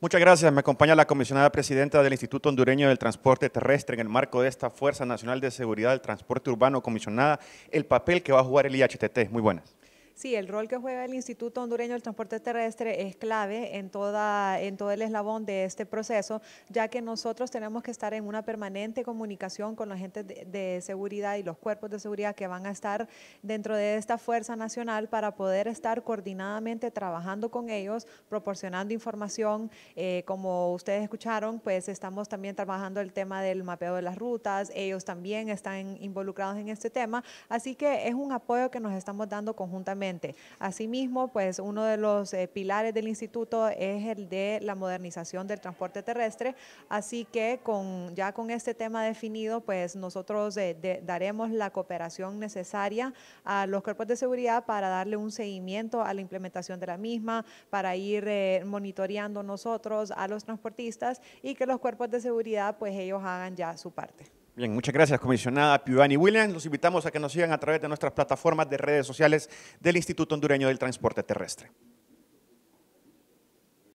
Muchas gracias. Me acompaña la comisionada presidenta del Instituto Hondureño del Transporte Terrestre en el marco de esta Fuerza Nacional de Seguridad del Transporte Urbano, comisionada, el papel que va a jugar el IHTT. Muy buenas. Sí, el rol que juega el Instituto Hondureño del Transporte Terrestre es clave en, toda, en todo el eslabón de este proceso, ya que nosotros tenemos que estar en una permanente comunicación con los agentes de, seguridad y los cuerpos de seguridad que van a estar dentro de esta Fuerza Nacional para poder estar coordinadamente trabajando con ellos, proporcionando información. Eh, como ustedes escucharon, pues estamos también trabajando el tema del mapeo de las rutas, ellos también están involucrados en este tema, así que es un apoyo que nos estamos dando conjuntamente Asimismo, pues uno de los eh, pilares del instituto es el de la modernización del transporte terrestre, así que con, ya con este tema definido, pues nosotros eh, daremos la cooperación necesaria a los cuerpos de seguridad para darle un seguimiento a la implementación de la misma, para ir eh, monitoreando nosotros a los transportistas y que los cuerpos de seguridad, pues ellos hagan ya su parte. Bien, muchas gracias, comisionada Piovani Williams. Los invitamos a que nos sigan a través de nuestras plataformas de redes sociales del Instituto Hondureño del Transporte Terrestre.